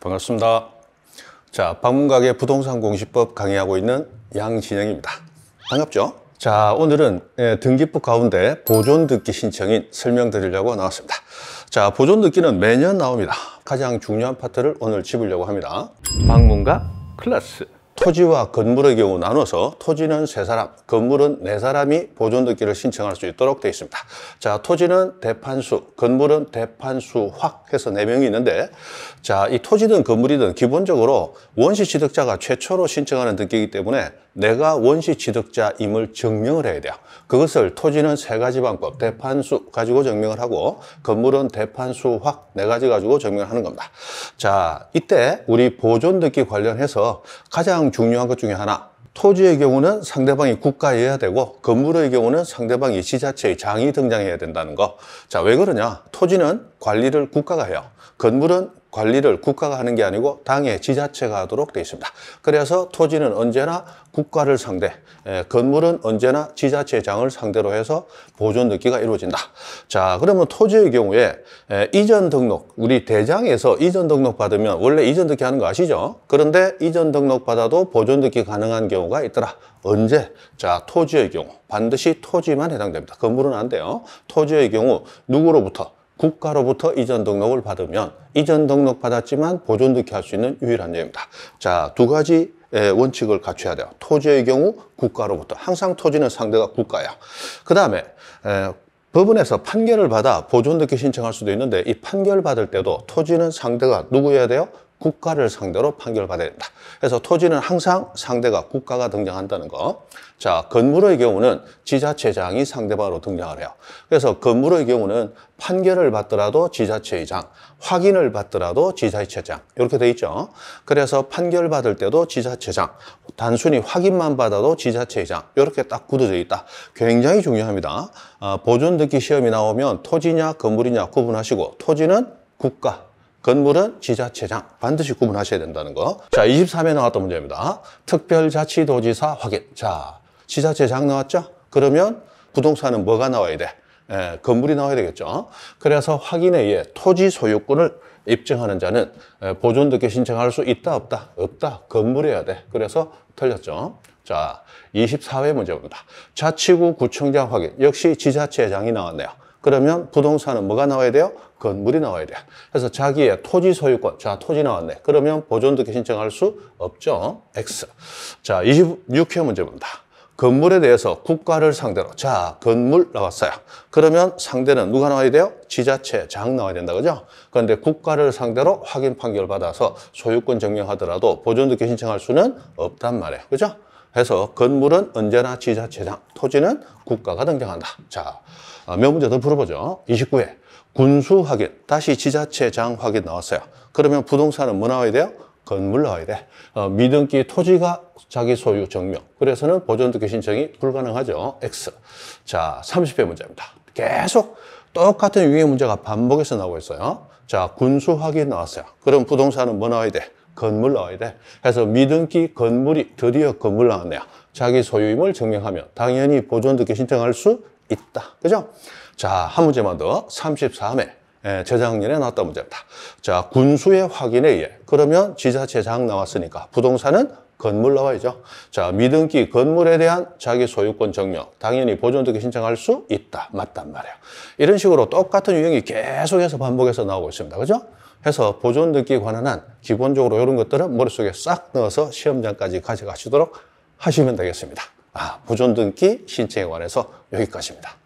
반갑습니다. 자, 방문가게 부동산 공시법 강의하고 있는 양진영입니다. 반갑죠? 자, 오늘은 예, 등기부 가운데 보존 듣기 신청인 설명드리려고 나왔습니다. 자, 보존 듣기는 매년 나옵니다. 가장 중요한 파트를 오늘 짚으려고 합니다. 방문가 클래스 토지와 건물의 경우 나눠서 토지는 세사람 건물은 네사람이 보존등기를 신청할 수 있도록 되어 있습니다. 자, 토지는 대판수, 건물은 대판수 확 해서 네명이 있는데 자, 이 토지든 건물이든 기본적으로 원시 취득자가 최초로 신청하는 등기이기 때문에 내가 원시 취득자임을 증명을 해야 돼요. 그것을 토지는 세 가지 방법, 대판수 가지고 증명을 하고 건물은 대판수 확 네 가지 가지고 증명을 하는 겁니다. 자, 이때 우리 보존 듣기 관련해서 가장 중요한 것 중에 하나 토지의 경우는 상대방이 국가여야 되고 건물의 경우는 상대방이 지자체의 장이 등장해야 된다는 거. 자, 왜 그러냐? 토지는 관리를 국가가 해요. 건물은 관리를 국가가 하는 게 아니고 당의 지자체가 하도록 되어 있습니다. 그래서 토지는 언제나 국가를 상대, 건물은 언제나 지자체장을 상대로 해서 보존 등기가 이루어진다. 자, 그러면 토지의 경우에 이전 등록, 우리 대장에서 이전 등록 받으면 원래 이전 등기 하는 거 아시죠? 그런데 이전 등록 받아도 보존 등기 가능한 경우가 있더라. 언제? 자, 토지의 경우. 반드시 토지만 해당됩니다. 건물은 안 돼요. 토지의 경우 누구로부터? 국가로부터 이전 등록을 받으면 이전 등록 받았지만 보존득히 할수 있는 유일한 예입니다. 자, 두 가지 원칙을 갖춰야 돼요. 토지의 경우 국가로부터. 항상 토지는 상대가 국가야. 그 다음에 법원에서 판결을 받아 보존득히 신청할 수도 있는데 이 판결 받을 때도 토지는 상대가 누구여야 돼요? 국가를 상대로 판결받아야 된다. 그래서 토지는 항상 상대가 국가가 등장한다는 거. 자, 건물의 경우는 지자체장이 상대방으로 등장을 해요. 그래서 건물의 경우는 판결을 받더라도 지자체장, 확인을 받더라도 지자체장 이렇게 돼 있죠. 그래서 판결 받을 때도 지자체장, 단순히 확인만 받아도 지자체장 이렇게 딱 굳어져 있다. 굉장히 중요합니다. 아, 보존 듣기 시험이 나오면 토지냐 건물이냐 구분하시고 토지는 국가, 건물은 지자체장 반드시 구분하셔야 된다는 거. 자, 23회 나왔던 문제입니다. 특별자치도지사 확인. 자, 지자체장 나왔죠? 그러면 부동산은 뭐가 나와야 돼? 예, 건물이 나와야 되겠죠. 그래서 확인에 의해 토지 소유권을 입증하는 자는 예, 보존득기 신청할 수 있다 없다 없다 건물이어야 돼 그래서 틀렸죠 자 24회 문제입니다 자치구 구청장 확인 역시 지자체장이 나왔네요 그러면 부동산은 뭐가 나와야 돼요? 건물이 나와야 돼. 그래서 자기의 토지 소유권, 자 토지 나왔네. 그러면 보존득 신청할 수 없죠. X. 자 26회 문제입니다. 건물에 대해서 국가를 상대로 자 건물 나왔어요 그러면 상대는 누가 나와야 돼요? 지자체 장 나와야 된다 그죠? 그런데 국가를 상대로 확인 판결 받아서 소유권 증명하더라도 보존득 신청할 수는 없단 말이에요 그죠? 해서 건물은 언제나 지자체장, 토지는 국가가 등장한다. 자, 어, 몇 문제 더 풀어보죠. 29회 군수 확인, 다시 지자체장 확인 나왔어요. 그러면 부동산은 뭐 나와야 돼요? 건물 나와야 돼. 어, 미등기 토지가 자기 소유 증명. 그래서는 보존등기 신청이 불가능하죠. X. 자, 30회 문제입니다. 계속 똑같은 유의 문제가 반복해서 나오고 있어요. 자, 군수 확인 나왔어요. 그럼 부동산은 뭐 나와야 돼? 건물 나와야 해서 미등기 건물이 드디어 건물 나왔네요. 자기 소유임을 증명하면 당연히 보존등기 신청할 수 있다. 그죠? 자, 한 문제만 더. 34회. 예, 재작년에 나왔던 문제입니다. 자, 군수의 확인에 의해 그러면 지자체장 나왔으니까 부동산은 건물 나와야죠. 자, 미등기 건물에 대한 자기 소유권 증명 당연히 보존등기 신청할 수 있다. 맞단 말이에요. 이런 식으로 똑같은 유형이 계속해서 반복해서 나오고 있습니다. 그죠? 해서 보존등기에 관한 한 기본적으로 이런 것들은 머릿속에 싹 넣어서 시험장까지 가져가시도록 하시면 되겠습니다. 아, 보존등기 신청에 관해서 여기까지입니다.